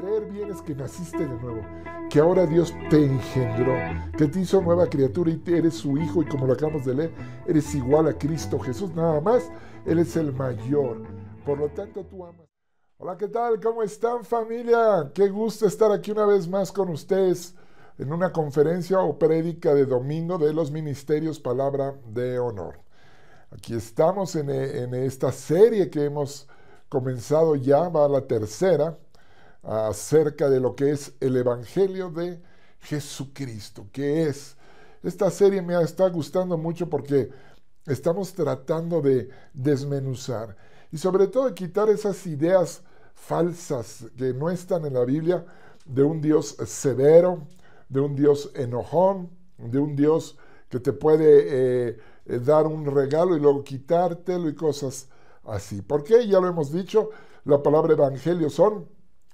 creer bien es que naciste de nuevo, que ahora Dios te engendró, que te hizo nueva criatura y eres su hijo y como lo acabamos de leer, eres igual a Cristo Jesús, nada más, Él es el mayor. Por lo tanto, tú amas. Hola, ¿qué tal? ¿Cómo están familia? Qué gusto estar aquí una vez más con ustedes en una conferencia o prédica de domingo de los ministerios Palabra de Honor. Aquí estamos en, esta serie que hemos comenzado ya, va a la tercera, acerca de lo que es el Evangelio de Jesucristo, que es. Esta serie me está gustando mucho porque estamos tratando de desmenuzar y sobre todo quitar esas ideas falsas que no están en la Biblia de un Dios severo, de un Dios enojón, de un Dios que te puede eh, dar un regalo y luego quitártelo y cosas así. Porque Ya lo hemos dicho, la palabra evangelio son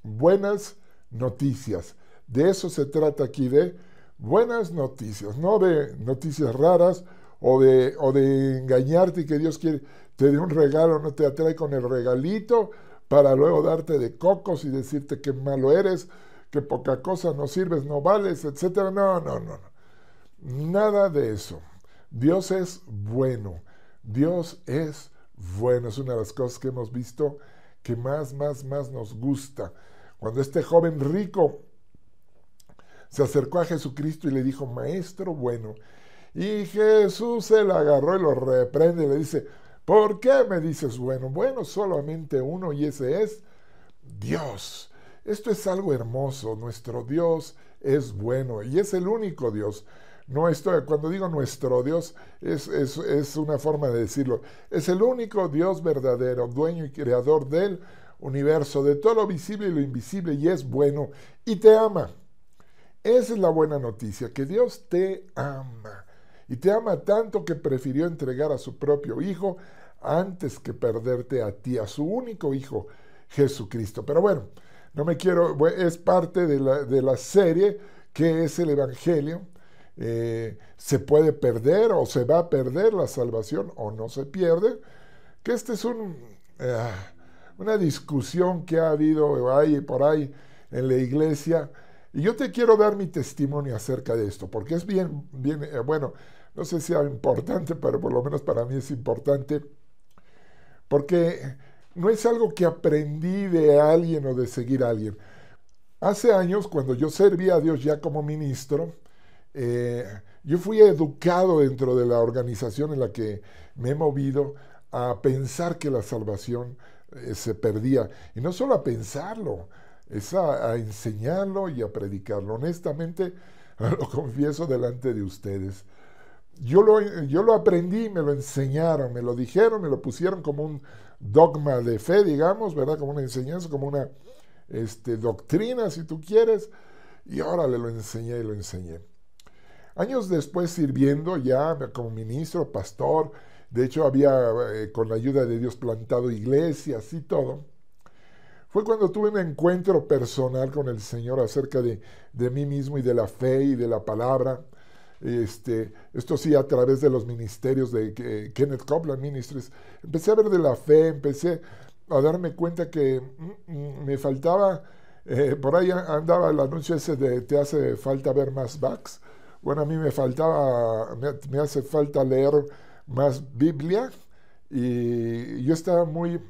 buenas noticias. De eso se trata aquí, de buenas noticias, no de noticias raras o de, o de engañarte y que Dios quiere, te dé un regalo, no te atrae con el regalito para luego darte de cocos y decirte que malo eres, que poca cosa no sirves, no vales, etc. No, no, no, no. Nada de eso. Dios es bueno. Dios es bueno. Es una de las cosas que hemos visto que más, más, más nos gusta. Cuando este joven rico se acercó a Jesucristo y le dijo, Maestro bueno, y Jesús se le agarró y lo reprende y le dice, ¿por qué me dices bueno? Bueno, solamente uno y ese es Dios. Esto es algo hermoso, nuestro Dios es bueno y es el único Dios. No cuando digo nuestro Dios, es, es, es, una forma de decirlo. Es el único Dios verdadero, dueño y creador del universo, de todo lo visible y lo invisible, y es bueno y te ama. Esa es la buena noticia, que Dios te ama. Y te ama tanto que prefirió entregar a su propio Hijo antes que perderte a ti, a su único Hijo, Jesucristo. Pero bueno, no me quiero, es parte de la, de la serie que es el Evangelio. Eh, se puede perder o se va a perder la salvación o no se pierde. Que este es un... Ah, una discusión que ha habido ahí, por ahí en la iglesia. Y yo te quiero dar mi testimonio acerca de esto, porque es bien, eh, bueno, no sé si es importante, pero por lo menos para mí es importante, porque no es algo que aprendí de alguien o de seguir a alguien. Hace años, cuando yo servía a Dios ya como ministro, eh, yo fui educado dentro de la organización en la que me he movido a pensar que la salvación eh, se perdía. Y no solo a pensarlo, es a, enseñarlo y a predicarlo. Honestamente, lo confieso delante de ustedes. Yo lo, yo lo aprendí, me lo enseñaron, me lo dijeron, me lo pusieron como un dogma de fe, digamos, ¿verdad? Como una enseñanza, como una este, doctrina, si tú quieres. Y ahora le lo enseñé y lo enseñé. Años después, sirviendo ya como ministro, pastor, de hecho, había eh, con la ayuda de Dios plantado iglesias y todo. Fue cuando tuve un encuentro personal con el Señor acerca de, mí mismo y de la fe y de la palabra. Este, esto sí a través de los ministerios de Kenneth Copeland Ministries, empecé a ver de la fe, empecé a darme cuenta que mm, mm, me faltaba, eh, por ahí andaba la anuncio ese de te hace falta ver más backs, bueno, a mí me faltaba, me hace falta leer más Biblia y yo estaba muy,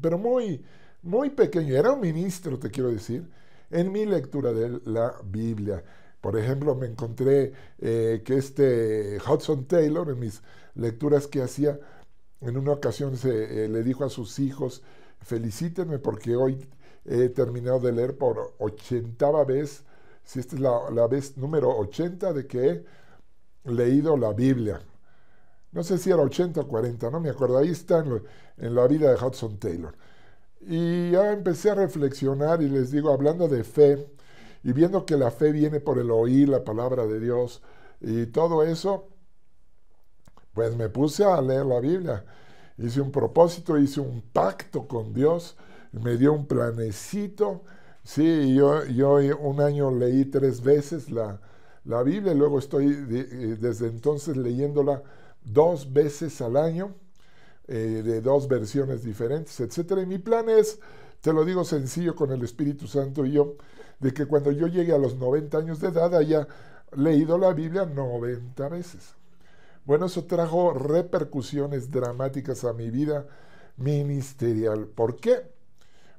pero muy, muy pequeño, era un ministro, te quiero decir, en mi lectura de la Biblia. Por ejemplo, me encontré eh, que este Hudson Taylor, en mis lecturas que hacía, en una ocasión se, eh, le dijo a sus hijos, felicítenme porque hoy he terminado de leer por ochenta vez, si esta es la, la vez número ochenta de que he leído la Biblia no sé si era 80 o 40, no me acuerdo, ahí están en, la vida de Hudson Taylor. Y ya empecé a reflexionar y les digo, hablando de fe, y viendo que la fe viene por el oír la palabra de Dios y todo eso, pues me puse a leer la Biblia. Hice un propósito, hice un pacto con Dios, me dio un planecito. Sí, yo, yo un año leí tres veces la, la Biblia, y luego estoy eh, desde entonces leyéndola dos veces al año, eh, de dos versiones diferentes, etc. Y mi plan es, te lo digo sencillo con el Espíritu Santo y yo, de que cuando yo llegue a los 90 años de edad haya leído la Biblia 90 veces. Bueno, eso trajo repercusiones dramáticas a mi vida ministerial. ¿Por qué?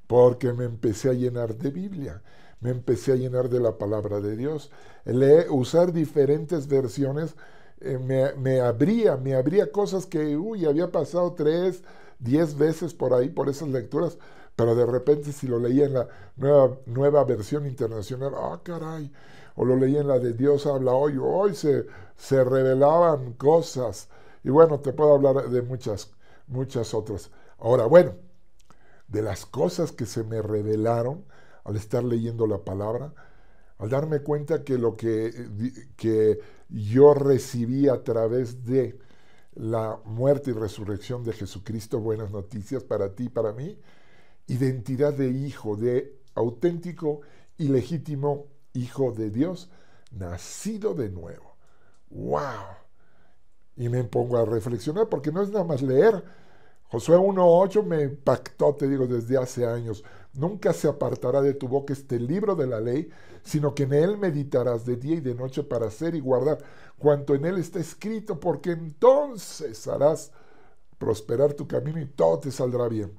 Porque me empecé a llenar de Biblia, me empecé a llenar de la palabra de Dios, leer usar diferentes versiones eh, me, abría, me abría cosas que, uy, había pasado tres, diez veces por ahí, por esas lecturas, pero de repente si lo leía en la nueva, nueva versión internacional, ah, caray, o lo leía en la de Dios habla hoy, hoy se, se revelaban cosas. Y bueno, te puedo hablar de muchas, muchas otras. Ahora, bueno, de las cosas que se me revelaron al estar leyendo la palabra, al darme cuenta que lo que, eh, que yo recibí a través de la muerte y resurrección de Jesucristo, buenas noticias para ti y para mí, identidad de hijo, de auténtico y legítimo hijo de Dios, nacido de nuevo. ¡Wow! Y me pongo a reflexionar porque no es nada más leer, Josué 1.8 me impactó, te digo, desde hace años. Nunca se apartará de tu boca este libro de la ley, sino que en él meditarás de día y de noche para hacer y guardar cuanto en él está escrito, porque entonces harás prosperar tu camino y todo te saldrá bien.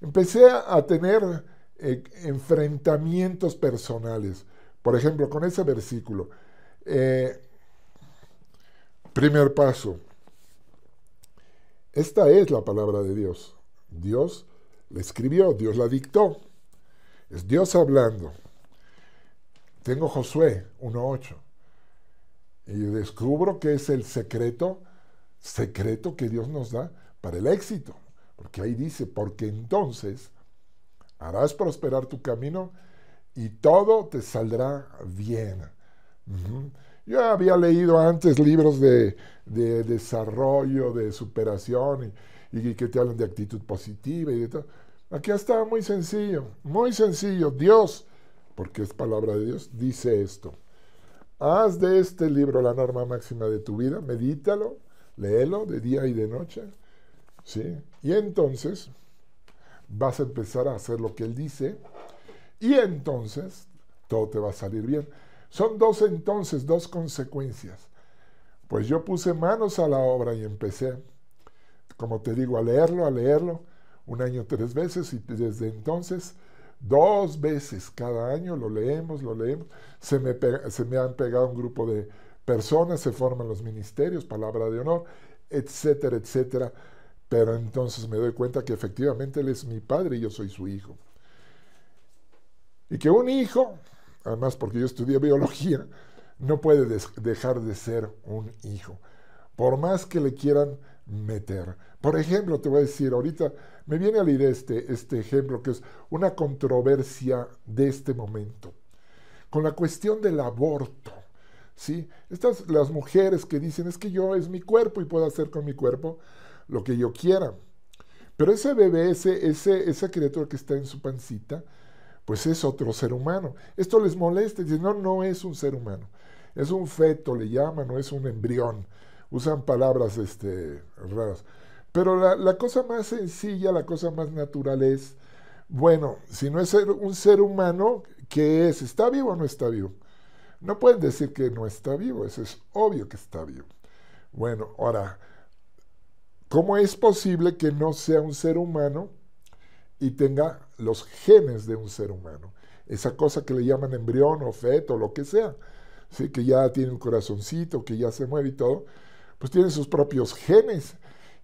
Empecé a tener eh, enfrentamientos personales. Por ejemplo, con ese versículo. Eh, primer paso, esta es la palabra de Dios. Dios la escribió, Dios la dictó. Es Dios hablando. Tengo Josué 1.8 y descubro que es el secreto, secreto que Dios nos da para el éxito. Porque ahí dice, porque entonces harás prosperar tu camino y todo te saldrá bien. Yo había leído antes libros de de desarrollo, de superación y, que te hablan de actitud positiva y de todo. Aquí está muy sencillo, muy sencillo. Dios, porque es palabra de Dios, dice esto. Haz de este libro la norma máxima de tu vida, medítalo, léelo de día y de noche, ¿sí? Y entonces vas a empezar a hacer lo que Él dice y entonces todo te va a salir bien. Son dos entonces, dos consecuencias. Pues yo puse manos a la obra y empecé, como te digo, a leerlo, a leerlo, un año tres veces y desde entonces dos veces cada año lo leemos, lo leemos. Se me, han pegado un grupo de personas, se forman los ministerios, palabra de honor, etcétera, etcétera. Pero entonces me doy cuenta que efectivamente Él es mi padre y yo soy su hijo. Y que un hijo, además porque yo estudié biología, no puede dejar de ser un hijo, por más que le quieran meter. Por ejemplo, te voy a decir, ahorita me viene a leer este, este ejemplo, que es una controversia de este momento, con la cuestión del aborto. ¿sí? Estas, las mujeres que dicen, es que yo es mi cuerpo y puedo hacer con mi cuerpo lo que yo quiera. Pero ese bebé, ese, ese, esa criatura que está en su pancita, pues es otro ser humano. Esto les molesta y dicen, no, no es un ser humano. Es un feto, le llaman, no es un embrión. Usan palabras este, raras. Pero la, cosa más sencilla, la cosa más natural es, bueno, si no es un ser humano, ¿qué es? ¿Está vivo o no está vivo? No pueden decir que no está vivo, eso es obvio que está vivo. Bueno, ahora, ¿cómo es posible que no sea un ser humano y tenga los genes de un ser humano. Esa cosa que le llaman embrión o feto, lo que sea, ¿sí? que ya tiene un corazoncito, que ya se mueve y todo, pues tiene sus propios genes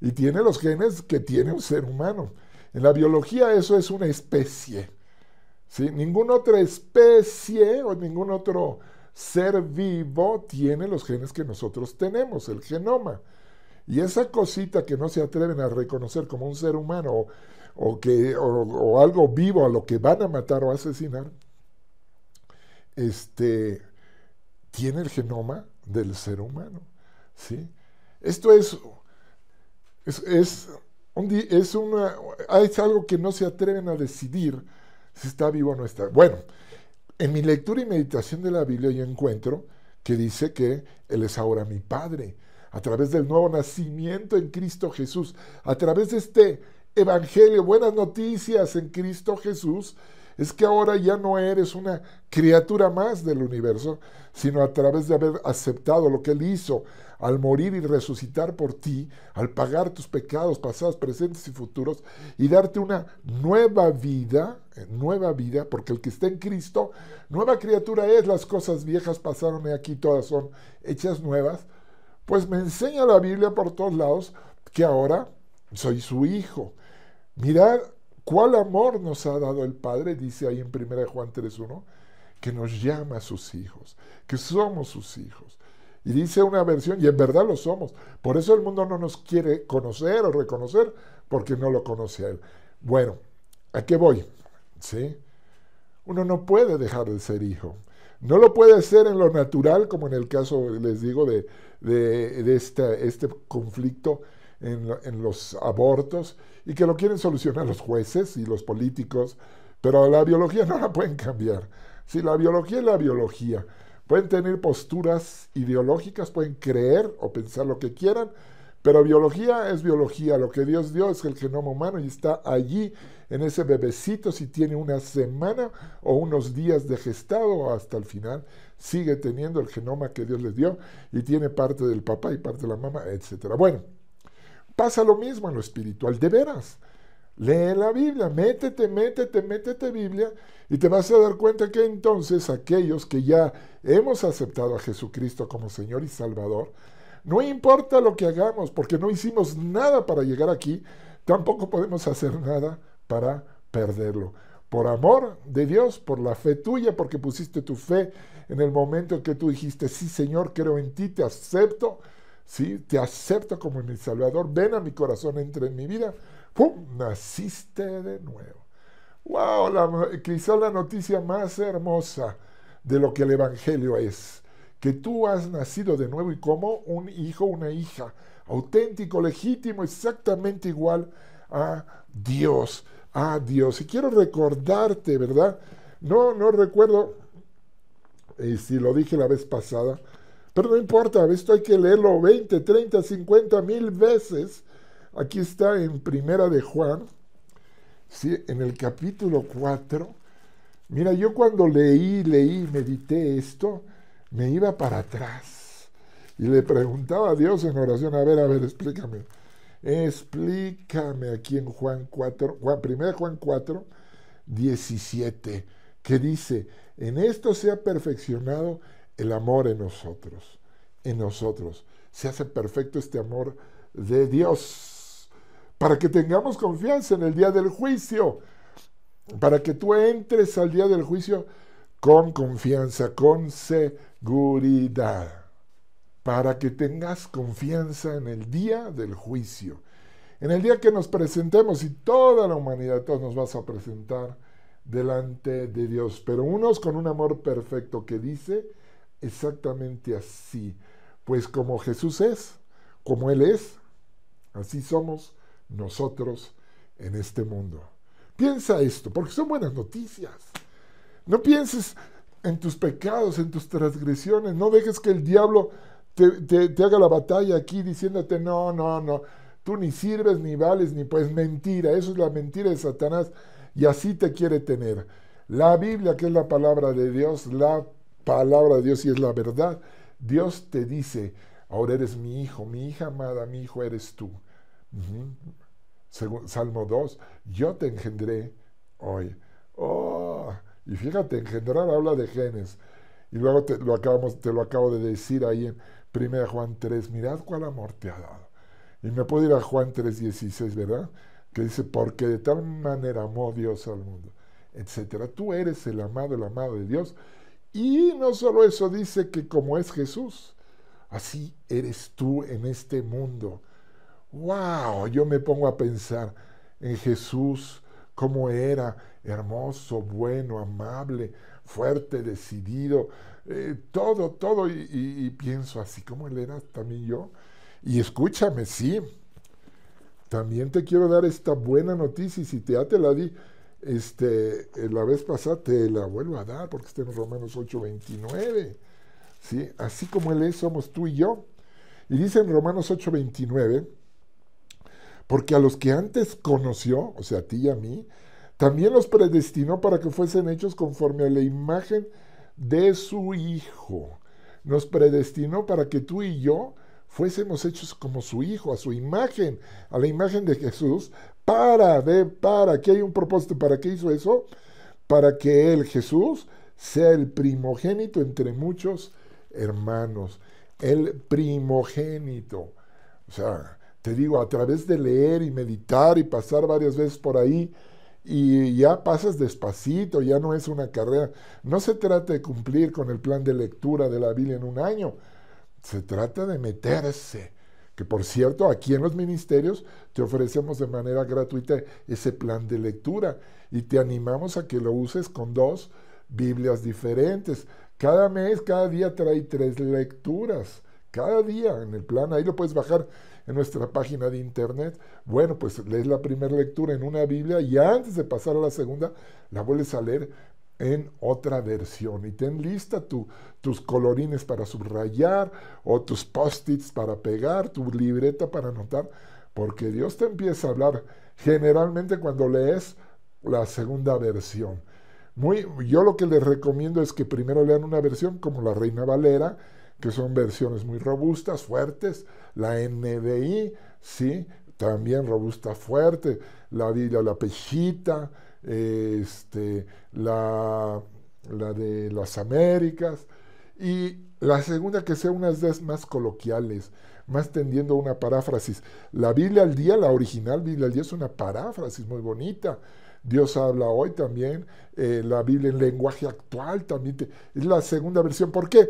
y tiene los genes que tiene un ser humano. En la biología eso es una especie. ¿sí? Ninguna otra especie o ningún otro ser vivo tiene los genes que nosotros tenemos, el genoma. Y esa cosita que no se atreven a reconocer como un ser humano o, que, o, algo vivo a lo que van a matar o asesinar, este, tiene el genoma del ser humano. ¿sí? Esto es, es, es, una, es algo que no se atreven a decidir si está vivo o no está. Bueno, en mi lectura y meditación de la Biblia yo encuentro que dice que Él es ahora mi Padre, a través del nuevo nacimiento en Cristo Jesús, a través de este evangelio, buenas noticias en Cristo Jesús, es que ahora ya no eres una criatura más del universo, sino a través de haber aceptado lo que Él hizo al morir y resucitar por ti, al pagar tus pecados pasados, presentes y futuros, y darte una nueva vida, eh, nueva vida, porque el que está en Cristo, nueva criatura es, las cosas viejas pasaron y aquí todas son hechas nuevas, pues me enseña la Biblia por todos lados que ahora soy su hijo. Mirad cuál amor nos ha dado el Padre, dice ahí en 1 Juan 3.1, que nos llama a sus hijos, que somos sus hijos. Y dice una versión, y en verdad lo somos. Por eso el mundo no nos quiere conocer o reconocer, porque no lo conoce a Él. Bueno, ¿a qué voy? ¿Sí? Uno no puede dejar de ser hijo. No lo puede ser en lo natural, como en el caso, les digo, de, de, este conflicto en, los abortos y que lo quieren solucionar los jueces y los políticos, pero la biología no la pueden cambiar. Si la biología es la biología, pueden tener posturas ideológicas, pueden creer o pensar lo que quieran, pero biología es biología, lo que Dios dio es el genoma humano y está allí en ese bebecito, si tiene una semana o unos días de gestado hasta el final, sigue teniendo el genoma que Dios les dio y tiene parte del papá y parte de la mamá, etcétera Bueno, Pasa lo mismo en lo espiritual, de veras. Lee la Biblia, métete, métete, métete Biblia y te vas a dar cuenta que entonces aquellos que ya hemos aceptado a Jesucristo como Señor y Salvador, no importa lo que hagamos, porque no hicimos nada para llegar aquí, tampoco podemos hacer nada para perderlo. Por amor de Dios, por la fe tuya, porque pusiste tu fe en el momento en que tú dijiste, sí Señor, creo en ti, te acepto, te acepto como mi Salvador, ven a mi corazón, entra en mi vida, ¡pum! Naciste de nuevo. ¡Wow! La, quizá la noticia más hermosa de lo que el Evangelio es, que tú has nacido de nuevo y como un hijo, una hija, auténtico, legítimo, exactamente igual a Dios, a Dios. Y quiero recordarte, ¿verdad? No, no recuerdo, y eh, si lo dije la vez pasada, pero no importa, esto hay que leerlo 20, 30, 50 mil veces. Aquí está en Primera de Juan, en el capítulo 4. Mira, yo cuando leí, leí, medité esto, me iba para atrás y le preguntaba a Dios en oración, a ver, a ver, explícame. Explícame aquí en Juan 4, Juan, 1 Juan 4, 17, que dice, en esto se ha perfeccionado el amor en nosotros, en nosotros. Se hace perfecto este amor de Dios para que tengamos confianza en el día del juicio, para que tú entres al día del juicio con confianza, con seguridad, para que tengas confianza en el día del juicio. En el día que nos presentemos y toda la humanidad, todos nos vas a presentar delante de Dios, pero unos con un amor perfecto que dice, exactamente así. Pues como Jesús es, como Él es, así somos nosotros en este mundo. Piensa esto, porque son buenas noticias. No pienses en tus pecados, en tus transgresiones. No dejes que el diablo te, haga la batalla aquí diciéndote, no, no, no, tú ni sirves, ni vales, ni pues mentira. Eso es la mentira de Satanás y así te quiere tener. La Biblia, que es la palabra de Dios, la palabra de Dios y es la verdad. Dios te dice, ahora eres mi hijo, mi hija amada, mi hijo eres tú. Salmo 2, yo te engendré hoy. Oh, y fíjate, engendrar habla de genes. Y luego te lo, acabamos, te lo acabo de decir ahí en 1 Juan 3, mirad cuál amor te ha dado. Y me puedo ir a Juan 16, ¿verdad? Que dice, porque de tal manera amó Dios al mundo, etcétera. Tú eres el amado, el amado de Dios. Y no solo eso, dice que como es Jesús, así eres tú en este mundo. ¡Wow! Yo me pongo a pensar en Jesús, cómo era, hermoso, bueno, amable, fuerte, decidido, eh, todo, todo, y, pienso así como él era también yo. Y escúchame, sí, también te quiero dar esta buena noticia, y si te te la di, este, eh, la vez pasada te la vuelvo a dar porque está en Romanos 8:29. ¿sí? Así como Él es, somos tú y yo. Y dice en Romanos 8:29, porque a los que antes conoció, o sea, a ti y a mí, también los predestinó para que fuesen hechos conforme a la imagen de su Hijo. Nos predestinó para que tú y yo fuésemos hechos como su Hijo, a su imagen, a la imagen de Jesús, para, ve, para. Aquí hay un propósito. ¿Para qué hizo eso? Para que él, Jesús, sea el primogénito entre muchos hermanos. El primogénito. O sea, te digo, a través de leer y meditar y pasar varias veces por ahí, y ya pasas despacito, ya no es una carrera. No se trata de cumplir con el plan de lectura de la Biblia en un año, se trata de meterse que por cierto, aquí en los ministerios te ofrecemos de manera gratuita ese plan de lectura y te animamos a que lo uses con dos Biblias diferentes. Cada mes, cada día trae tres lecturas. Cada día en el plan, ahí lo puedes bajar en nuestra página de internet. Bueno, pues lees la primera lectura en una Biblia y antes de pasar a la segunda, la vuelves a leer en otra versión y ten lista tus colorines para subrayar o tus post-its para pegar, tu libreta para anotar, porque Dios te empieza a hablar generalmente cuando lees la segunda versión. Muy, yo lo que les recomiendo es que primero lean una versión como la Reina Valera, que son versiones muy robustas, fuertes, la NBI, sí, también robusta, fuerte, la Biblia, la Pejita este, la, la de las Américas, y la segunda que sea unas de más coloquiales, más tendiendo a una paráfrasis. La Biblia al día, la original Biblia al día es una paráfrasis muy bonita. Dios habla hoy también, eh, la Biblia en lenguaje actual también es la segunda versión. ¿Por qué?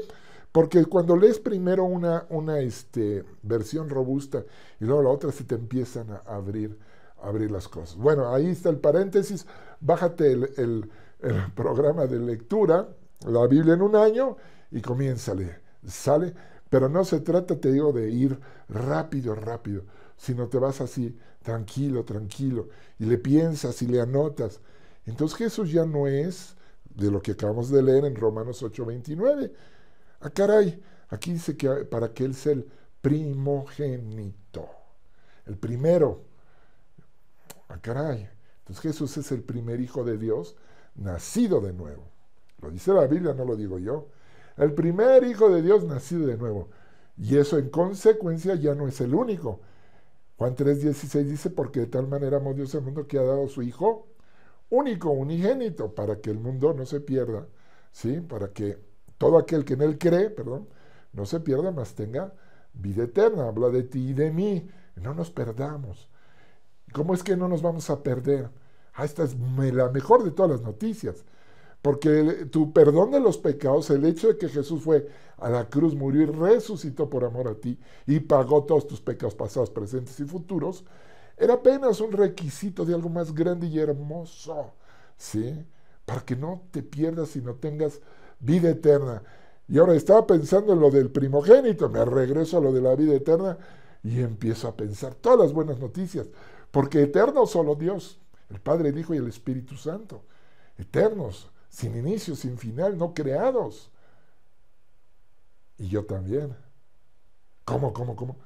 Porque cuando lees primero una, una este, versión robusta y luego la otra se te empiezan a abrir abrir las cosas. Bueno, ahí está el paréntesis. Bájate el, programa de lectura, la Biblia en un año, y comiénzale. Sale. Pero no se trata, te digo, de ir rápido, rápido, sino te vas así, tranquilo, tranquilo, y le piensas y le anotas. Entonces Jesús ya no es de lo que acabamos de leer en Romanos 8:29. a ah, caray, aquí dice que para que Él sea el primogénito, el primero. Ah, caray. Entonces Jesús es el primer hijo de Dios nacido de nuevo. Lo dice la Biblia, no lo digo yo. El primer hijo de Dios nacido de nuevo. Y eso en consecuencia ya no es el único. Juan 3:16 dice, porque de tal manera amó Dios el mundo que ha dado su Hijo único, unigénito, para que el mundo no se pierda, ¿sí? Para que todo aquel que en él cree, perdón, no se pierda, mas tenga vida eterna. Habla de ti y de mí. No nos perdamos. ¿Cómo es que no nos vamos a perder? Ah, esta es la mejor de todas las noticias. Porque tu perdón de los pecados, el hecho de que Jesús fue a la cruz, murió y resucitó por amor a ti y pagó todos tus pecados pasados, presentes y futuros, era apenas un requisito de algo más grande y hermoso, ¿sí? Para que no te pierdas y no tengas vida eterna. Y ahora estaba pensando en lo del primogénito, me regreso a lo de la vida eterna y empiezo a pensar todas las buenas noticias. Porque eterno solo Dios, el Padre, el Hijo y el Espíritu Santo. Eternos, sin inicio, sin final, no creados. Y yo también. ¿Cómo, cómo, cómo?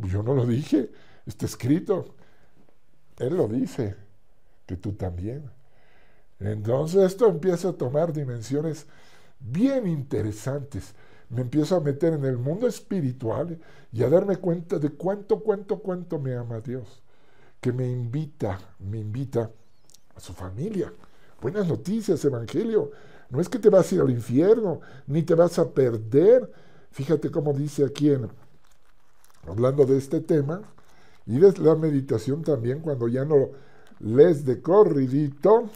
Yo no lo dije, está escrito. Él lo dice, que tú también. Entonces esto empieza a tomar dimensiones bien interesantes. Me empiezo a meter en el mundo espiritual y a darme cuenta de cuánto, cuánto, cuánto me ama Dios que me invita, me invita a su familia. Buenas noticias, Evangelio. No es que te vas a ir al infierno, ni te vas a perder. Fíjate cómo dice aquí, en, hablando de este tema, y de la meditación también cuando ya no les de corridito,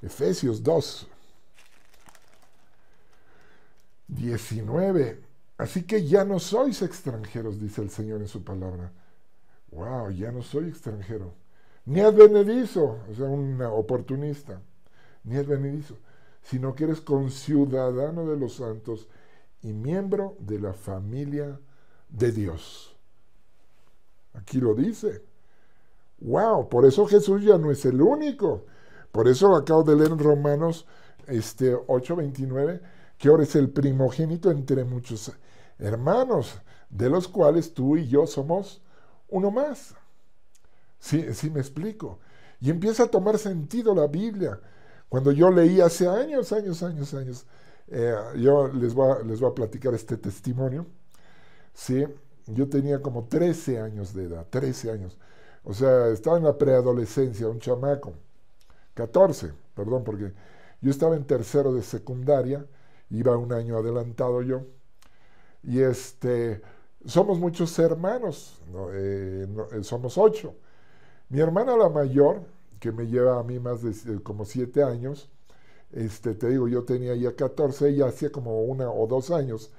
Efesios 2, 19. Así que ya no sois extranjeros, dice el Señor en su palabra wow, ya no soy extranjero, ni advenedizo, o sea, un oportunista, ni advenedizo, sino que eres conciudadano de los santos y miembro de la familia de Dios. Aquí lo dice. Wow, por eso Jesús ya no es el único. Por eso acabo de leer en Romanos este 8:29, que ahora es el primogénito entre muchos hermanos, de los cuales tú y yo somos uno más. sí, sí me explico. Y empieza a tomar sentido la Biblia. Cuando yo leí hace años, años, años, años, eh, yo les voy, a, les voy a platicar este testimonio. ¿sí? Yo tenía como 13 años de edad, 13 años. O sea, estaba en la preadolescencia, un chamaco. 14, perdón, porque yo estaba en tercero de secundaria, iba un año adelantado yo. Y este, somos muchos hermanos, eh, eh, somos ocho. Mi hermana la mayor, que me lleva a mí más de como siete años, este, te digo, yo tenía ya catorce, ella hacía como una o dos años,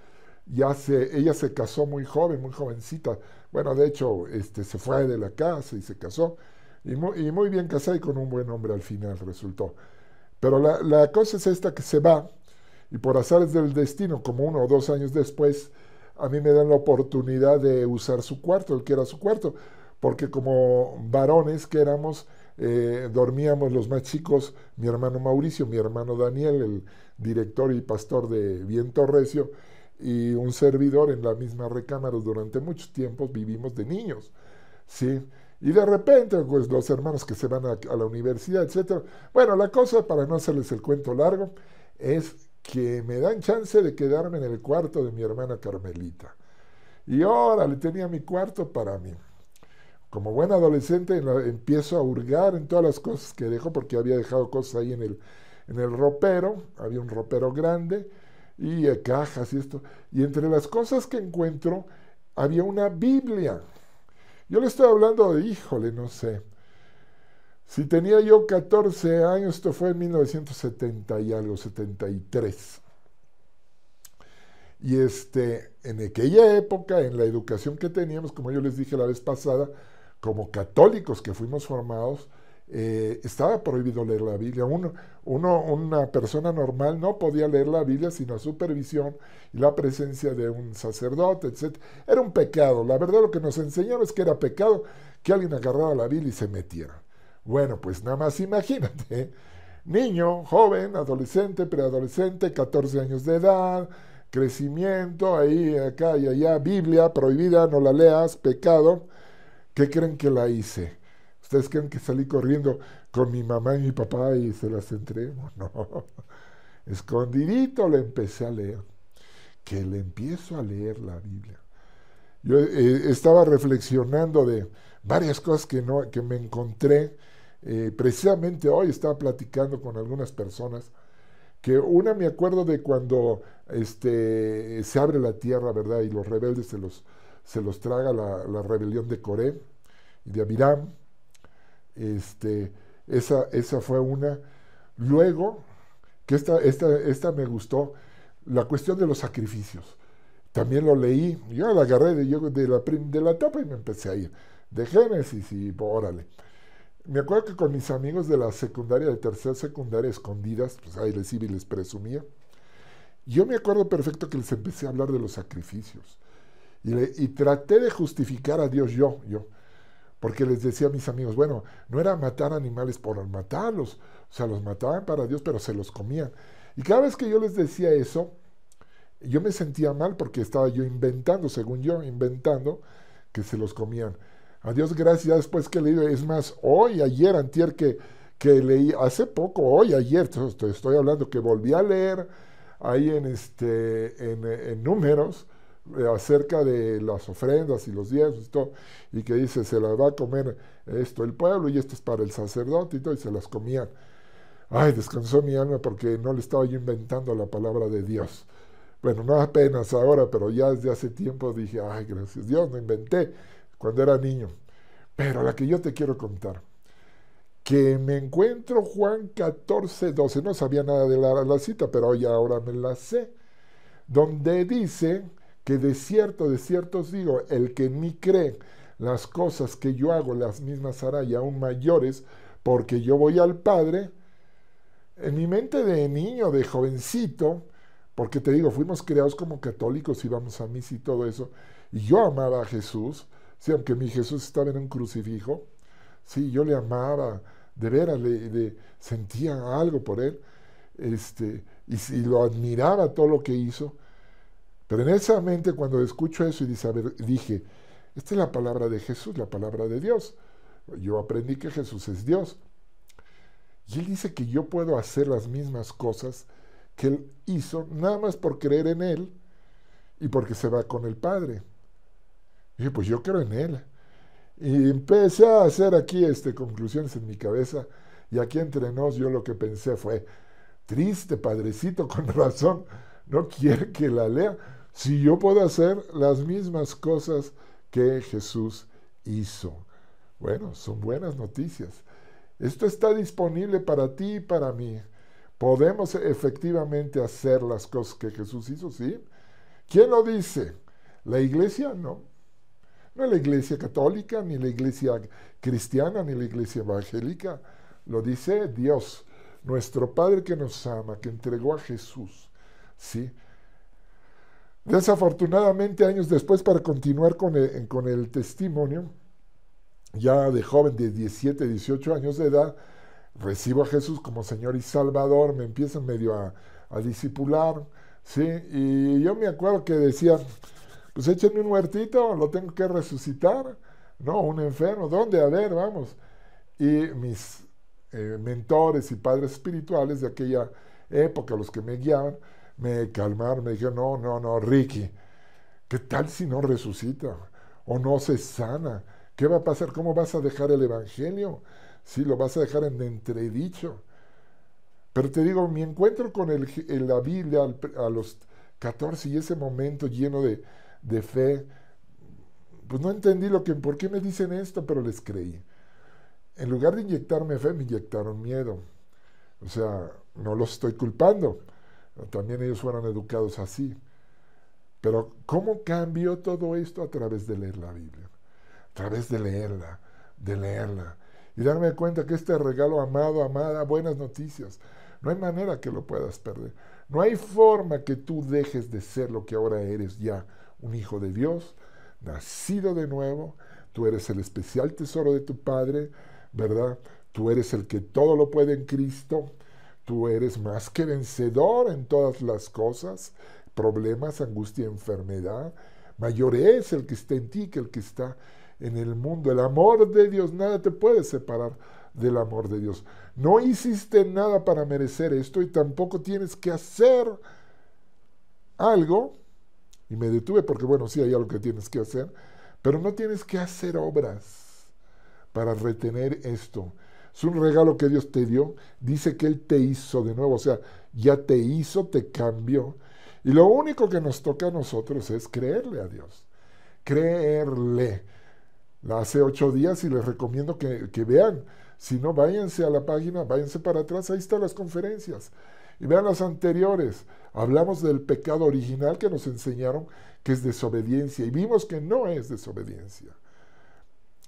ya se, ella se casó muy joven, muy jovencita, bueno, de hecho, este, se fue de la casa y se casó, y muy, muy bien casada y con un buen hombre al final resultó. Pero la, la cosa es esta que se va, y por azares del destino, como uno o dos años después, a mí me dan la oportunidad de usar su cuarto, el que era su cuarto, porque como varones que éramos, eh, dormíamos los más chicos, mi hermano Mauricio, mi hermano Daniel, el director y pastor de Viento Recio, y un servidor en la misma recámara durante muchos tiempos vivimos de niños, ¿sí? Y de repente, pues los hermanos que se van a, a la universidad, etc. Bueno, la cosa, para no hacerles el cuento largo, es que me dan chance de quedarme en el cuarto de mi hermana Carmelita. Y ahora le tenía mi cuarto para mí. Como buen adolescente empiezo a hurgar en todas las cosas que dejo porque había dejado cosas ahí en el, en el ropero, había un ropero grande y eh, cajas y esto. Y entre las cosas que encuentro había una Biblia. Yo le estoy hablando de, híjole, no sé, si tenía yo 14 años, esto fue en 1970 y algo, 73. Y este, en aquella época, en la educación que teníamos, como yo les dije la vez pasada, como católicos que fuimos formados, eh, estaba prohibido leer la Biblia. Uno, una persona normal no podía leer la Biblia sin la supervisión y la presencia de un sacerdote, etc. Era un pecado. La verdad lo que nos enseñaron es que era pecado que alguien agarrara la Biblia y se metiera. Bueno, pues nada más imagínate, niño, joven, adolescente, preadolescente, 14 años de edad, crecimiento, ahí, acá y allá, Biblia prohibida, no la leas, pecado. ¿Qué creen que la hice? ¿Ustedes creen que salí corriendo con mi mamá y mi papá y se las entregué? No. Escondidito le empecé a leer. Que le empiezo a leer la Biblia. Yo eh, estaba reflexionando de varias cosas que, no, que me encontré eh, precisamente hoy estaba platicando con algunas personas que una me acuerdo de cuando este, se abre la tierra, ¿verdad? Y los rebeldes se los, se los traga la, rebelión de Coré y de Amiram Este, esa, esa fue una. Luego, que esta, esta, esta me gustó, la cuestión de los sacrificios. También lo leí, yo la agarré de, yo, de, la, de la etapa y me empecé a ir. De Génesis y órale me acuerdo que con mis amigos de la secundaria, de tercera secundaria, escondidas, pues ahí les iba y les presumía. Yo me acuerdo perfecto que les empecé a hablar de los sacrificios. Y, y traté de justificar a Dios yo, yo. Porque les decía a mis amigos, bueno, no era matar animales por matarlos. O sea, los mataban para Dios, pero se los comían. Y cada vez que yo les decía eso, yo me sentía mal porque estaba yo inventando, según yo, inventando que se los comían. A Dios gracias, después pues, que leí es más, hoy, ayer, antier, que, que leí, hace poco, hoy, ayer, te estoy hablando, que volví a leer ahí en, este, en, números eh, acerca de las ofrendas y los días y todo, y que dice, se las va a comer esto el pueblo y esto es para el sacerdote y todo, y se las comían. Ay, descansó mi alma porque no le estaba yo inventando la palabra de Dios. Bueno, no apenas ahora, pero ya desde hace tiempo dije, ay, gracias Dios, no inventé cuando era niño. Pero la que yo te quiero contar, que me encuentro Juan 14, 12, no sabía nada de la, cita, pero ya ahora me la sé, donde dice que de cierto, de cierto os digo, el que en mí cree las cosas que yo hago, las mismas hará y aún mayores, porque yo voy al Padre, en mi mente de niño, de jovencito, porque te digo, fuimos creados como católicos, íbamos a misa y todo eso, y yo amaba a Jesús, aunque mi Jesús estaba en un crucifijo, sí, yo le amaba, de veras, le, le sentía algo por él, este, y, lo admiraba todo lo que hizo. Pero en esa mente, cuando escucho eso y dije, esta es la palabra de Jesús, la palabra de Dios. Yo aprendí que Jesús es Dios. Y él dice que yo puedo hacer las mismas cosas que él hizo, nada más por creer en él y porque se va con el Padre. Y dije, pues yo creo en él. Y empecé a hacer aquí este, conclusiones en mi cabeza y aquí entre nos yo lo que pensé fue, triste padrecito, con razón, no quiere que la lea, si yo puedo hacer las mismas cosas que Jesús hizo. Bueno, son buenas noticias. Esto está disponible para ti y para mí. ¿Podemos efectivamente hacer las cosas que Jesús hizo? Sí. ¿Quién lo dice? ¿La iglesia? No. No la iglesia católica, ni la iglesia cristiana, ni la iglesia evangélica. Lo dice Dios, nuestro Padre que nos ama, que entregó a Jesús. ¿sí? Desafortunadamente, años después, para continuar con el, testimonio, ya de joven de 17, 18 años de edad, recibo a Jesús como Señor y Salvador, me empiezan medio a, discipular, disipular, ¿sí? Y yo me acuerdo que decían pues échenme un muertito, lo tengo que resucitar, ¿no? Un enfermo, ¿dónde? A ver, vamos. Y mis eh, mentores y padres espirituales de aquella época, los que me guiaban, me calmaron, me dijeron, no, no, no, Ricky, ¿qué tal si no resucita o no se sana? ¿Qué va a pasar? ¿Cómo vas a dejar el Evangelio? Si lo vas a dejar en entredicho. Pero te digo, mi encuentro con el, la Biblia a los 14 y ese momento lleno de, de fe, pues no entendí lo que, por qué me dicen esto, pero les creí. En lugar de inyectarme fe, me inyectaron miedo. O sea, no los estoy culpando. También ellos fueron educados así. Pero ¿cómo cambió todo esto a través de leer la Biblia? A través de leerla, de leerla. Y darme cuenta que este regalo amado, amada, buenas noticias, no hay manera que lo puedas perder. No hay forma que tú dejes de ser lo que ahora eres ya un hijo de Dios, nacido de nuevo, tú eres el especial tesoro de tu Padre, ¿verdad? Tú eres el que todo lo puede en Cristo, tú eres más que vencedor en todas las cosas, problemas, angustia, enfermedad. Mayor es el que está en ti que el que está en el mundo. El amor de Dios, nada te puede separar del amor de Dios. No hiciste nada para merecer esto y tampoco tienes que hacer algo y me detuve porque, bueno, sí hay algo que tienes que hacer, pero no tienes que hacer obras para retener esto. Es un regalo que Dios te dio. Dice que Él te hizo de nuevo, o sea, ya te hizo, te cambió. Y lo único que nos toca a nosotros es creerle a Dios. Creerle. Hace ocho días y les recomiendo que, que vean. Si no, váyanse a la página, váyanse para atrás, ahí están las conferencias. Y vean las anteriores. Hablamos del pecado original que nos enseñaron que es desobediencia y vimos que no es desobediencia.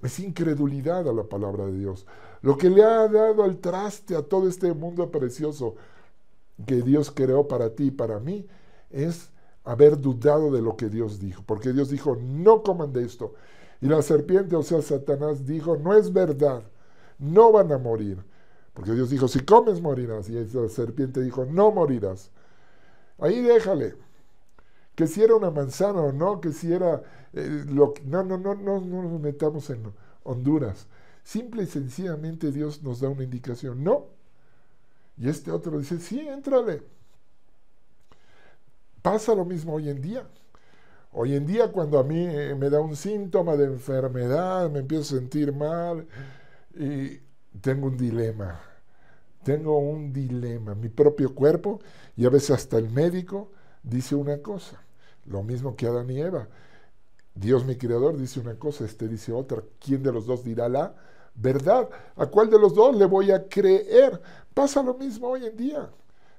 Es incredulidad a la palabra de Dios. Lo que le ha dado al traste a todo este mundo precioso que Dios creó para ti y para mí es haber dudado de lo que Dios dijo. Porque Dios dijo, no coman de esto. Y la serpiente, o sea, Satanás dijo, no es verdad, no van a morir. Porque Dios dijo, si comes morirás. Y la serpiente dijo, no morirás. Ahí déjale. Que si era una manzana o no, que si era... Eh, lo, no, no, no, no, no nos metamos en Honduras. Simple y sencillamente Dios nos da una indicación. No. Y este otro dice, sí, entrale, Pasa lo mismo hoy en día. Hoy en día cuando a mí eh, me da un síntoma de enfermedad, me empiezo a sentir mal y tengo un dilema tengo un dilema, mi propio cuerpo y a veces hasta el médico dice una cosa, lo mismo que Adán y Eva. Dios mi creador dice una cosa, este dice otra. ¿Quién de los dos dirá la verdad? ¿A cuál de los dos le voy a creer? Pasa lo mismo hoy en día.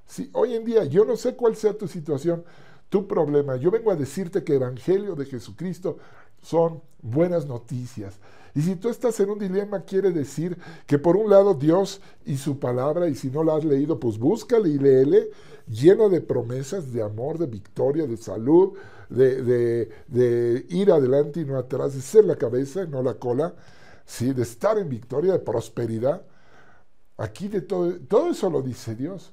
Si hoy en día yo no sé cuál sea tu situación, tu problema, yo vengo a decirte que el Evangelio de Jesucristo son buenas noticias. Y si tú estás en un dilema, quiere decir que por un lado Dios y su palabra, y si no la has leído, pues búscale y léele, lleno de promesas, de amor, de victoria, de salud, de, ir adelante y no atrás, de ser la cabeza y no la cola, ¿sí? de estar en victoria, de prosperidad. Aquí de todo, todo eso lo dice Dios,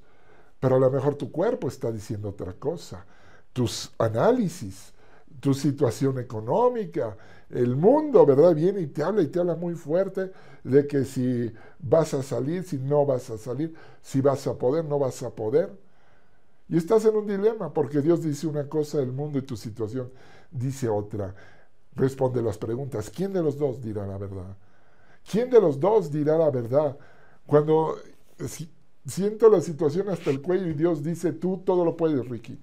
pero a lo mejor tu cuerpo está diciendo otra cosa, tus análisis, tu situación económica, el mundo, ¿verdad? Viene y te habla y te habla muy fuerte de que si vas a salir, si no vas a salir, si vas a poder, no vas a poder. Y estás en un dilema porque Dios dice una cosa, el mundo y tu situación dice otra. Responde las preguntas. ¿Quién de los dos dirá la verdad? ¿Quién de los dos dirá la verdad? Cuando siento la situación hasta el cuello y Dios dice, tú todo lo puedes, Ricky.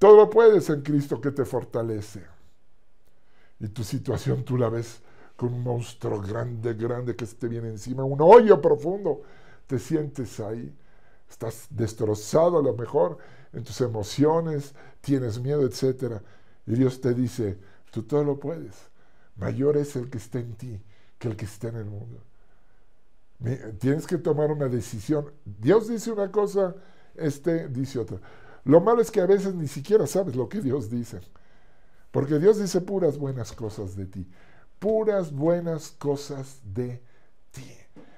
Todo lo puedes en Cristo que te fortalece. Y tu situación tú la ves con un monstruo grande, grande que se te viene encima, un hoyo profundo. Te sientes ahí, estás destrozado a lo mejor en tus emociones, tienes miedo, etc. Y Dios te dice, tú todo lo puedes. Mayor es el que está en ti que el que está en el mundo. Tienes que tomar una decisión. Dios dice una cosa, este dice otra. Lo malo es que a veces ni siquiera sabes lo que Dios dice. Porque Dios dice puras buenas cosas de ti. Puras buenas cosas de ti.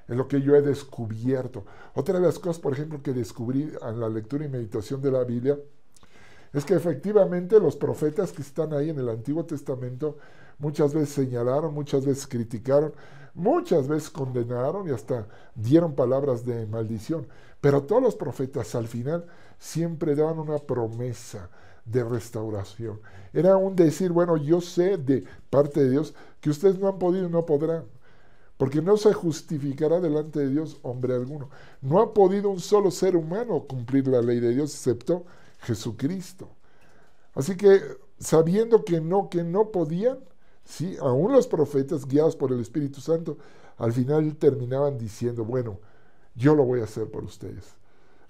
Es lo que yo he descubierto. Otra de las cosas, por ejemplo, que descubrí en la lectura y meditación de la Biblia, es que efectivamente los profetas que están ahí en el Antiguo Testamento muchas veces señalaron, muchas veces criticaron, muchas veces condenaron y hasta dieron palabras de maldición. Pero todos los profetas al final siempre daban una promesa de restauración. Era un decir, bueno, yo sé de parte de Dios que ustedes no han podido y no podrán, porque no se justificará delante de Dios hombre alguno. No ha podido un solo ser humano cumplir la ley de Dios, excepto Jesucristo. Así que sabiendo que no, que no podían, sí, aún los profetas guiados por el Espíritu Santo, al final terminaban diciendo, bueno, yo lo voy a hacer por ustedes.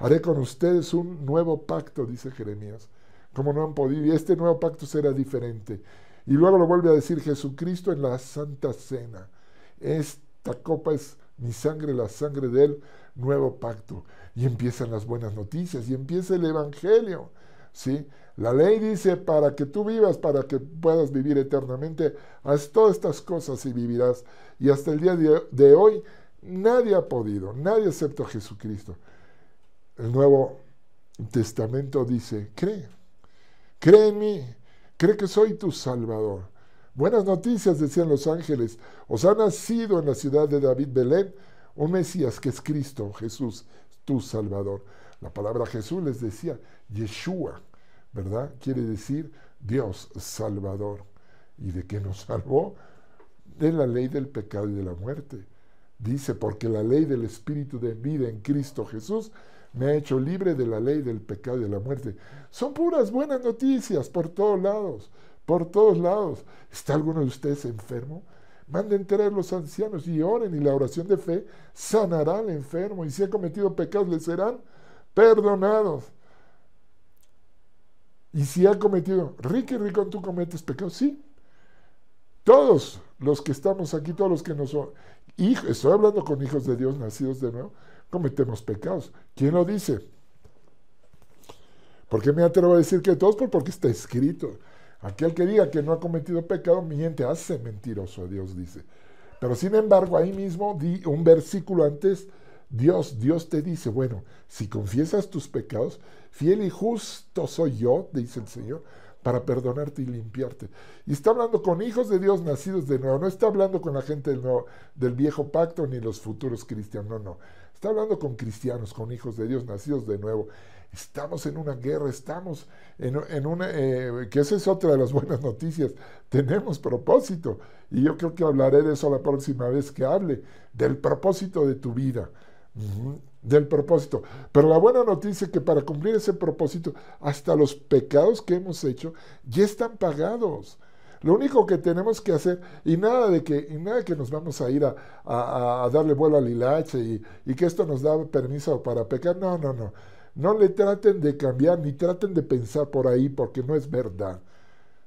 Haré con ustedes un nuevo pacto, dice Jeremías. Como no han podido, y este nuevo pacto será diferente. Y luego lo vuelve a decir Jesucristo en la Santa Cena. Esta copa es mi sangre, la sangre del nuevo pacto. Y empiezan las buenas noticias, y empieza el Evangelio. ¿sí? La ley dice, para que tú vivas, para que puedas vivir eternamente, haz todas estas cosas y vivirás. Y hasta el día de hoy nadie ha podido, nadie excepto Jesucristo el Nuevo Testamento dice, cree, cree en mí, cree que soy tu Salvador. Buenas noticias, decían los ángeles, os ha nacido en la ciudad de David Belén un Mesías que es Cristo, Jesús, tu Salvador. La palabra Jesús les decía, Yeshua, ¿verdad? Quiere decir Dios Salvador. ¿Y de qué nos salvó? De la ley del pecado y de la muerte. Dice, porque la ley del Espíritu de vida en Cristo Jesús me ha hecho libre de la ley del pecado y de la muerte. Son puras buenas noticias por todos lados, por todos lados. ¿Está alguno de ustedes enfermo? Manden traer los ancianos y oren y la oración de fe sanará al enfermo y si ha cometido pecados le serán perdonados. Y si ha cometido, y rico tú cometes pecados, sí. Todos los que estamos aquí, todos los que nos son hijos, estoy hablando con hijos de Dios nacidos de nuevo, cometemos pecados. ¿Quién lo dice? ¿Por qué me atrevo a decir que todos? Pues porque está escrito. Aquel que diga que no ha cometido pecado mi miente, hace mentiroso, Dios dice. Pero sin embargo, ahí mismo, di un versículo antes, Dios, Dios te dice, bueno, si confiesas tus pecados, fiel y justo soy yo, dice el Señor, para perdonarte y limpiarte. Y está hablando con hijos de Dios nacidos de nuevo, no está hablando con la gente del viejo pacto ni los futuros cristianos, no, no. Está hablando con cristianos, con hijos de Dios, nacidos de nuevo. Estamos en una guerra, estamos en, una... Eh, que esa es otra de las buenas noticias. Tenemos propósito. Y yo creo que hablaré de eso la próxima vez que hable, del propósito de tu vida. del propósito. Pero la buena noticia es que para cumplir ese propósito, hasta los pecados que hemos hecho ya están pagados. Lo único que tenemos que hacer, y nada de que, nada que nos vamos a ir a, darle vuelo al hilache y, que esto nos da permiso para pecar, no, no, no. No le traten de cambiar ni traten de pensar por ahí porque no es verdad.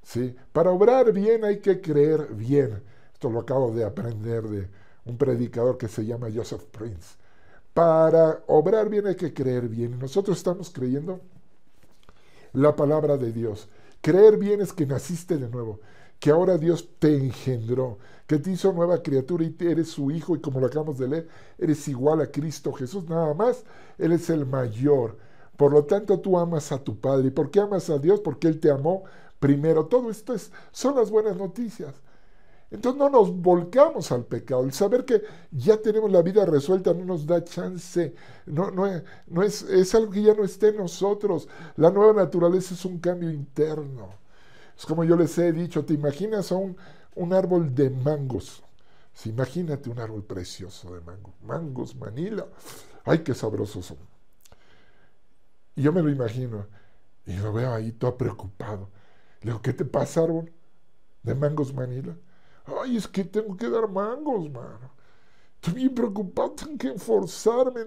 ¿sí? Para obrar bien hay que creer bien. Esto lo acabo de aprender de un predicador que se llama Joseph Prince. Para obrar bien hay que creer bien. Nosotros estamos creyendo la palabra de Dios. Creer bien es que naciste de nuevo que ahora Dios te engendró, que te hizo nueva criatura y eres su hijo y como lo acabamos de leer, eres igual a Cristo Jesús, nada más, Él es el mayor. Por lo tanto, tú amas a tu Padre. ¿Y por qué amas a Dios? Porque Él te amó primero. Todo esto es, son las buenas noticias. Entonces no nos volcamos al pecado. El saber que ya tenemos la vida resuelta no nos da chance. No, no, no es, es algo que ya no esté en nosotros. La nueva naturaleza es un cambio interno. Es como yo les he dicho, ¿te imaginas un, árbol de mangos? imagínate un árbol precioso de mango. Mangos, manila. Ay, qué sabrosos son. Y yo me lo imagino. Y lo veo ahí todo preocupado. Le digo, ¿qué te pasa, árbol? De mangos, manila. Ay, es que tengo que dar mangos, mano. Estoy bien preocupado, tengo que forzarme.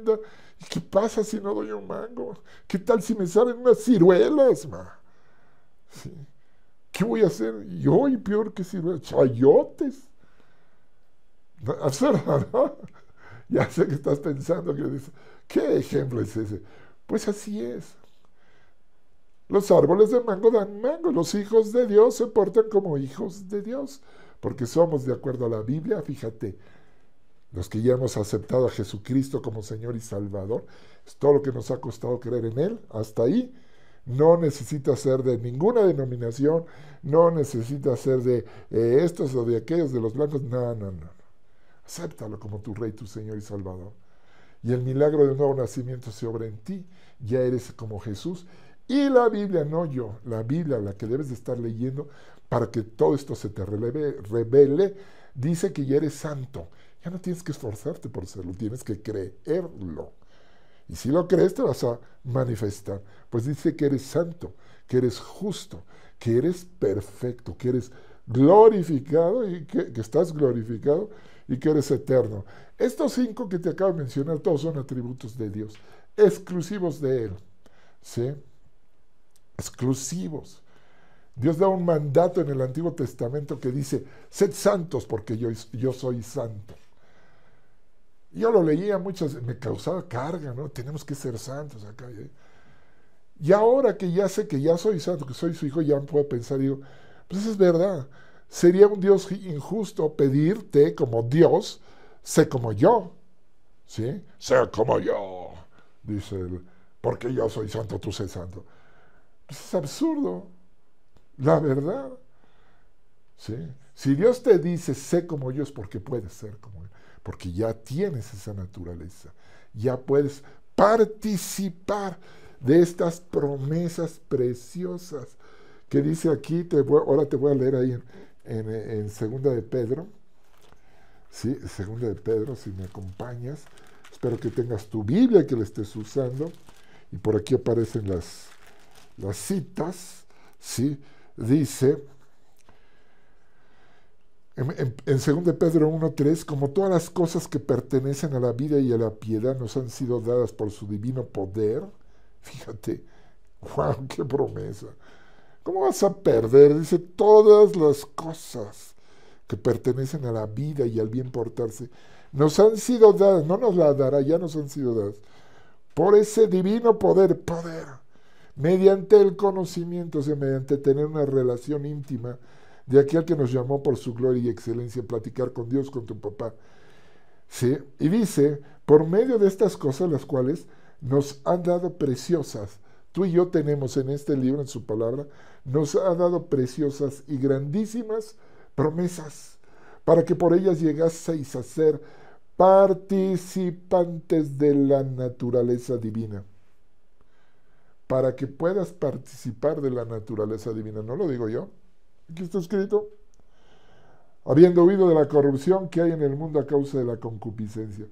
¿Qué pasa si no doy un mango? ¿Qué tal si me salen unas ciruelas, ma? Sí. ¿Qué voy a hacer? Yo y peor que si chayotes. Ya sé que estás pensando que dices, ¿qué ejemplo es ese? Pues así es. Los árboles de mango dan mango, los hijos de Dios se portan como hijos de Dios, porque somos, de acuerdo a la Biblia, fíjate, los que ya hemos aceptado a Jesucristo como Señor y Salvador, es todo lo que nos ha costado creer en Él, hasta ahí, no necesita ser de ninguna denominación, no necesita ser de eh, estos o de aquellos, de los blancos, no, no, no. Acéptalo como tu Rey, tu Señor y Salvador. Y el milagro del nuevo nacimiento se obra en ti, ya eres como Jesús. Y la Biblia, no yo, la Biblia, la que debes de estar leyendo para que todo esto se te revele, dice que ya eres santo. Ya no tienes que esforzarte por serlo, tienes que creerlo. Y si lo crees, te vas a manifestar. Pues dice que eres santo, que eres justo, que eres perfecto, que eres glorificado y que, estás glorificado y que eres eterno. Estos cinco que te acabo de mencionar, todos son atributos de Dios, exclusivos de Él. ¿Sí? Exclusivos. Dios da un mandato en el Antiguo Testamento que dice, sed santos porque yo soy santo. Yo lo leía muchas, me causaba carga, ¿no? Tenemos que ser santos acá. ¿eh? Y ahora que ya sé que ya soy santo, que soy su hijo, ya puedo pensar, digo, pues es verdad, sería un Dios injusto pedirte como Dios, sé como yo, ¿sí? Sé como yo, dice él, porque yo soy santo, tú sé santo. Pues es absurdo, la verdad, ¿sí? Si Dios te dice, sé como yo, es porque puedes ser como yo porque ya tienes esa naturaleza, ya puedes participar de estas promesas preciosas que dice aquí, ahora te voy a leer ahí en, Segunda de Pedro, ¿sí? Segunda de Pedro, si me acompañas, espero que tengas tu Biblia que la estés usando, y por aquí aparecen las, las citas, ¿sí? Dice, en, en, 2 Pedro 1.3, como todas las cosas que pertenecen a la vida y a la piedad nos han sido dadas por su divino poder, fíjate, wow, qué promesa. ¿Cómo vas a perder? Dice, todas las cosas que pertenecen a la vida y al bien portarse, nos han sido dadas, no nos las dará, ya nos han sido dadas, por ese divino poder, poder, mediante el conocimiento, o sea, mediante tener una relación íntima de aquel que nos llamó por su gloria y excelencia, a platicar con Dios, con tu papá. ¿Sí? Y dice, por medio de estas cosas, las cuales nos han dado preciosas, tú y yo tenemos en este libro, en su palabra, nos ha dado preciosas y grandísimas promesas, para que por ellas llegaseis a ser participantes de la naturaleza divina. Para que puedas participar de la naturaleza divina, no lo digo yo, Aquí está escrito, habiendo huido de la corrupción que hay en el mundo a causa de la concupiscencia.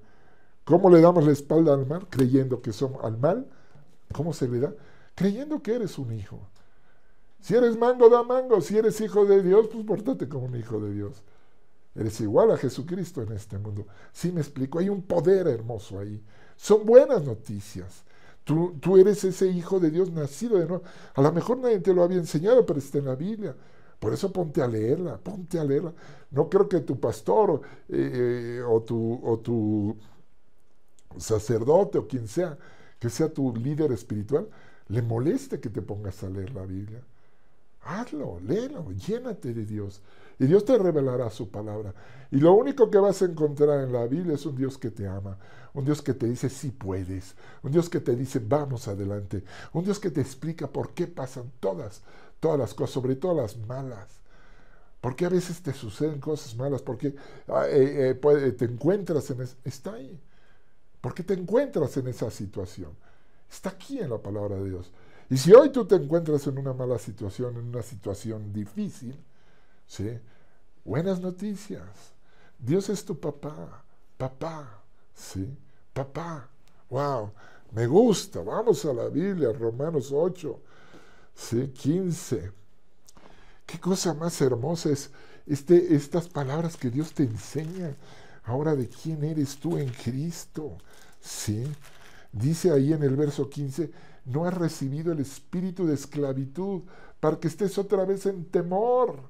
¿Cómo le damos la espalda al mal? Creyendo que somos al mal. ¿Cómo se le da? Creyendo que eres un hijo. Si eres mango, da mango. Si eres hijo de Dios, pues portate como un hijo de Dios. Eres igual a Jesucristo en este mundo. Sí me explico, hay un poder hermoso ahí. Son buenas noticias. Tú, tú eres ese hijo de Dios nacido de nuevo. A lo mejor nadie te lo había enseñado, pero está en la Biblia. Por eso ponte a leerla, ponte a leerla. No creo que tu pastor eh, eh, o, tu, sacerdote o quien sea, que sea tu líder espiritual, le moleste que te pongas a leer la Biblia. Hazlo, léelo, llénate de Dios. Y Dios te revelará su palabra. Y lo único que vas a encontrar en la Biblia es un Dios que te ama, un Dios que te dice sí puedes, un Dios que te dice vamos adelante, un Dios que te explica por qué pasan todas todas las cosas, sobre todo las malas. Porque a veces te suceden cosas malas? Porque ah, eh, eh, te encuentras en... situación? está ahí. Porque te encuentras en esa situación. Está aquí en la palabra de Dios. Y si hoy tú te encuentras en una mala situación, en una situación difícil, ¿sí? buenas noticias. Dios es tu papá, papá, ¿sí? Papá, wow, me gusta, vamos a la Biblia, Romanos 8, 15. Qué cosa más hermosa es este, estas palabras que Dios te enseña ahora de quién eres tú en Cristo. ¿sí? Dice ahí en el verso 15, no has recibido el espíritu de esclavitud para que estés otra vez en temor,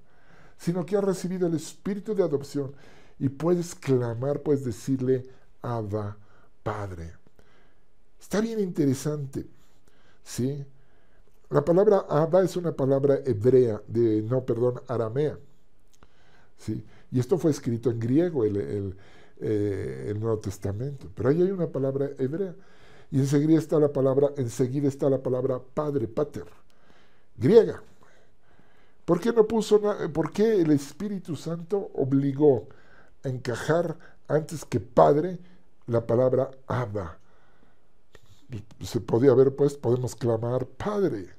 sino que has recibido el espíritu de adopción y puedes clamar, puedes decirle, Abba, Padre. Está bien interesante, ¿sí? La palabra Abba es una palabra hebrea, de, no, perdón, aramea. ¿sí? Y esto fue escrito en griego, el, eh, el, Nuevo Testamento. Pero ahí hay una palabra hebrea. Y enseguida está la palabra, enseguida está la palabra padre, pater, griega. ¿Por qué no puso ¿Por qué el Espíritu Santo obligó a encajar antes que padre la palabra Abba? Se podía ver pues, podemos clamar Padre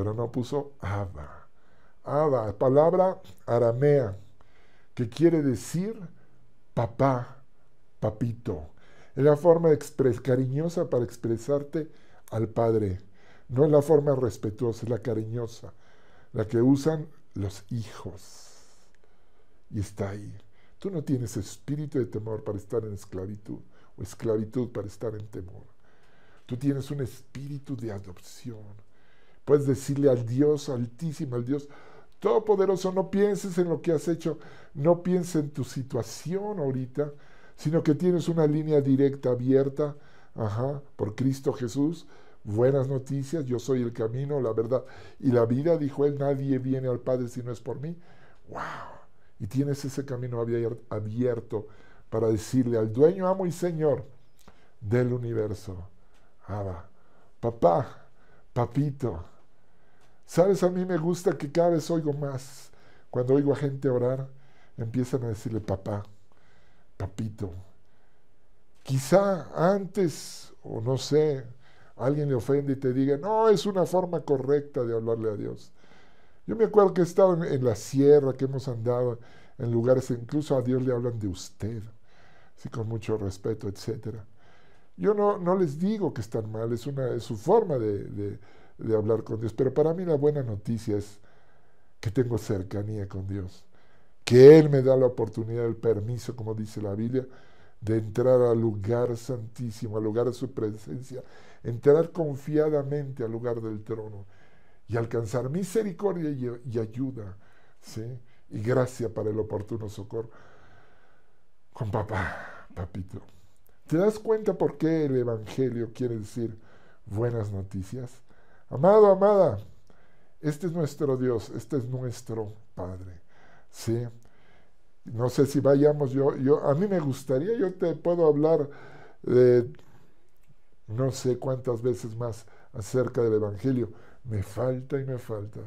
pero no puso Abba. Abba, palabra aramea, que quiere decir papá, papito. Es la forma cariñosa para expresarte al padre. No es la forma respetuosa, es la cariñosa, la que usan los hijos. Y está ahí. Tú no tienes espíritu de temor para estar en esclavitud o esclavitud para estar en temor. Tú tienes un espíritu de adopción Puedes decirle al Dios altísimo, al Dios todopoderoso, no pienses en lo que has hecho, no pienses en tu situación ahorita, sino que tienes una línea directa abierta ajá, por Cristo Jesús. Buenas noticias, yo soy el camino, la verdad y la vida, dijo él, nadie viene al Padre si no es por mí. ¡Wow! Y tienes ese camino abierto para decirle al dueño, amo y Señor del universo, papá, papito, Sabes, a mí me gusta que cada vez oigo más. Cuando oigo a gente orar, empiezan a decirle papá, papito. Quizá antes, o no sé, alguien le ofende y te diga, no, es una forma correcta de hablarle a Dios. Yo me acuerdo que he estado en, la sierra, que hemos andado en lugares, incluso a Dios le hablan de usted, así con mucho respeto, etcétera. Yo no, no, les digo que están mal, es, una, es su forma de de hablar con Dios. Pero para mí la buena noticia es que tengo cercanía con Dios, que Él me da la oportunidad, el permiso, como dice la Biblia, de entrar al lugar santísimo, al lugar de su presencia, entrar confiadamente al lugar del trono y alcanzar misericordia y, ayuda, ¿sí? Y gracia para el oportuno socorro con papá, papito. ¿Te das cuenta por qué el Evangelio quiere decir buenas noticias? Amado, amada, este es nuestro Dios, este es nuestro Padre. ¿sí? No sé si vayamos, yo, yo, a mí me gustaría, yo te puedo hablar de no sé cuántas veces más acerca del Evangelio. Me falta y me falta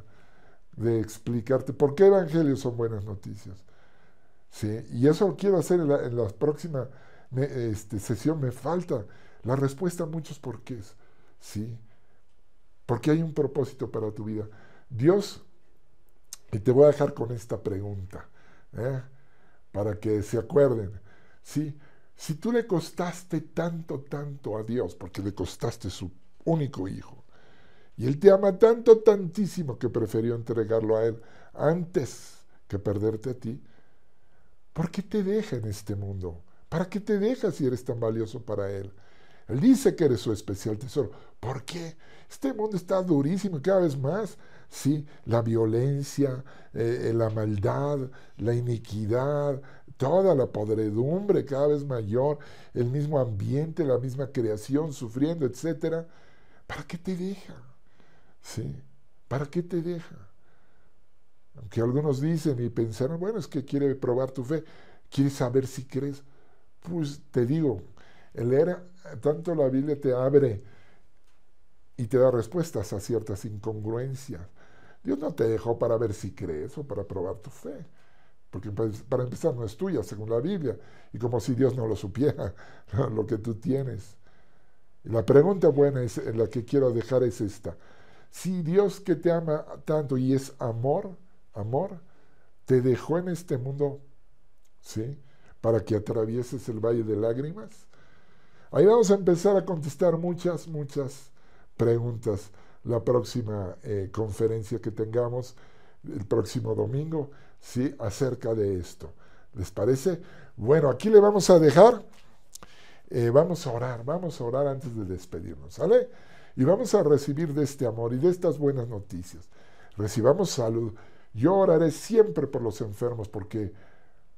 de explicarte por qué Evangelios son buenas noticias. ¿sí? Y eso quiero hacer en la, próxima este, sesión, me falta la respuesta a muchos porqués. ¿sí? porque hay un propósito para tu vida. Dios, y te voy a dejar con esta pregunta, ¿eh? para que se acuerden, ¿sí? si tú le costaste tanto, tanto a Dios, porque le costaste su único hijo, y Él te ama tanto, tantísimo que prefirió entregarlo a Él antes que perderte a ti, ¿por qué te deja en este mundo? ¿Para qué te deja si eres tan valioso para Él? dice que eres su especial tesoro. ¿Por qué? Este mundo está durísimo cada vez más. Sí, la violencia, eh, la maldad, la iniquidad, toda la podredumbre cada vez mayor, el mismo ambiente, la misma creación sufriendo, etcétera. ¿Para qué te deja? Sí, ¿para qué te deja? Aunque algunos dicen y pensaron, bueno, es que quiere probar tu fe, quiere saber si crees. Pues te digo, el leer eh, tanto la Biblia te abre y te da respuestas a ciertas incongruencias. Dios no te dejó para ver si crees o para probar tu fe. Porque para empezar no es tuya, según la Biblia. Y como si Dios no lo supiera, lo que tú tienes. la pregunta buena es, en la que quiero dejar es esta. Si Dios que te ama tanto y es amor, amor, te dejó en este mundo, ¿sí? Para que atravieses el valle de lágrimas, Ahí vamos a empezar a contestar muchas, muchas preguntas la próxima eh, conferencia que tengamos el próximo domingo, ¿sí? Acerca de esto. ¿Les parece? Bueno, aquí le vamos a dejar. Eh, vamos a orar, vamos a orar antes de despedirnos, ¿sale? Y vamos a recibir de este amor y de estas buenas noticias. Recibamos salud. Yo oraré siempre por los enfermos porque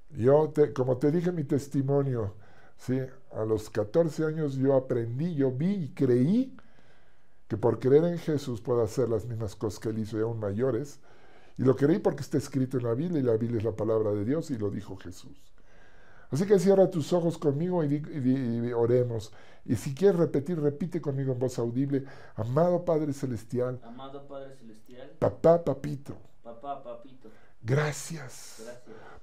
yo, como te dije mi testimonio, ¿sí? a los 14 años yo aprendí, yo vi y creí que por creer en Jesús puedo hacer las mismas cosas que él hizo y aún mayores. Y lo creí porque está escrito en la Biblia y la Biblia es la palabra de Dios y lo dijo Jesús. Así que cierra tus ojos conmigo y, oremos. Y si quieres repetir, repite conmigo en voz audible. Amado Padre Celestial. Amado Padre Celestial. Papá, papito. Papá, papito. Gracias. Gracias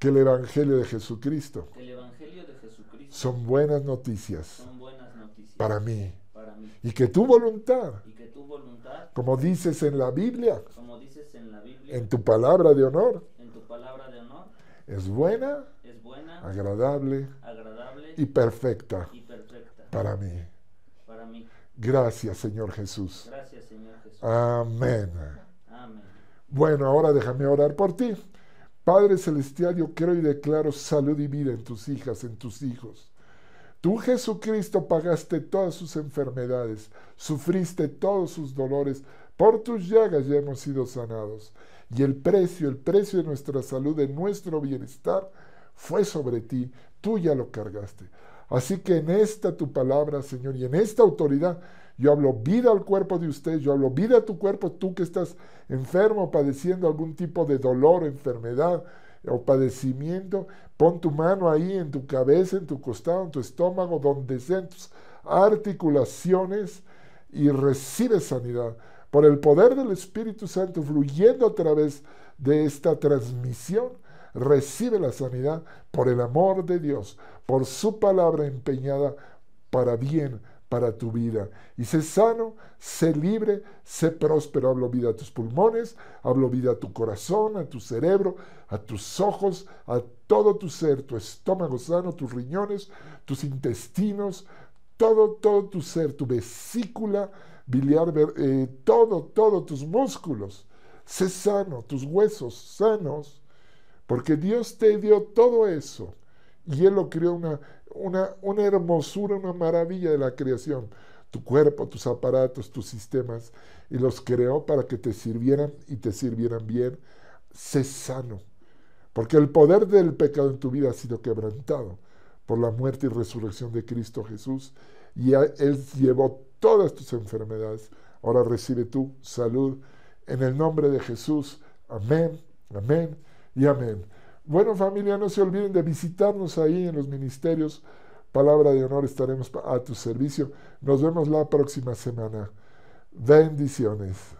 que el Evangelio de Jesucristo, son, buenas noticias para mí. Y, que tu voluntad, como dices en la Biblia, en, tu palabra de honor, es buena, agradable, y, perfecta para mí. Gracias, Señor Jesús. Amén. Bueno, ahora déjame orar por ti. Padre Celestial, yo creo y declaro salud y vida en tus hijas, en tus hijos. Tú, Jesucristo, pagaste todas sus enfermedades, sufriste todos sus dolores, por tus llagas ya hemos sido sanados. Y el precio, el precio de nuestra salud, de nuestro bienestar, fue sobre ti, tú ya lo cargaste. Así que en esta tu palabra, Señor, y en esta autoridad, yo hablo vida al cuerpo de usted, yo hablo vida a tu cuerpo, tú que estás enfermo, padeciendo algún tipo de dolor, enfermedad o padecimiento, pon tu mano ahí en tu cabeza, en tu costado, en tu estómago, donde sean tus articulaciones y recibe sanidad por el poder del Espíritu Santo fluyendo a través de esta transmisión. Recibe la sanidad por el amor de Dios, por su palabra empeñada para bien para tu vida. Y sé sano, sé libre, sé próspero. Hablo vida a tus pulmones, hablo vida a tu corazón, a tu cerebro, a tus ojos, a todo tu ser, tu estómago sano, tus riñones, tus intestinos, todo, todo tu ser, tu vesícula biliar, eh, todo, todos tus músculos. Sé sano, tus huesos sanos, porque Dios te dio todo eso. Y Él lo creó una una, hermosura, una maravilla de la creación. Tu cuerpo, tus aparatos, tus sistemas, y los creó para que te sirvieran y te sirvieran bien. Sé sano, porque el poder del pecado en tu vida ha sido quebrantado por la muerte y resurrección de Cristo Jesús, y Él llevó todas tus enfermedades. Ahora recibe tu salud en el nombre de Jesús. Amén, amén y amén. Bueno familia, no se olviden de visitarnos ahí en los ministerios. Palabra de honor, estaremos a tu servicio. Nos vemos la próxima semana. Bendiciones.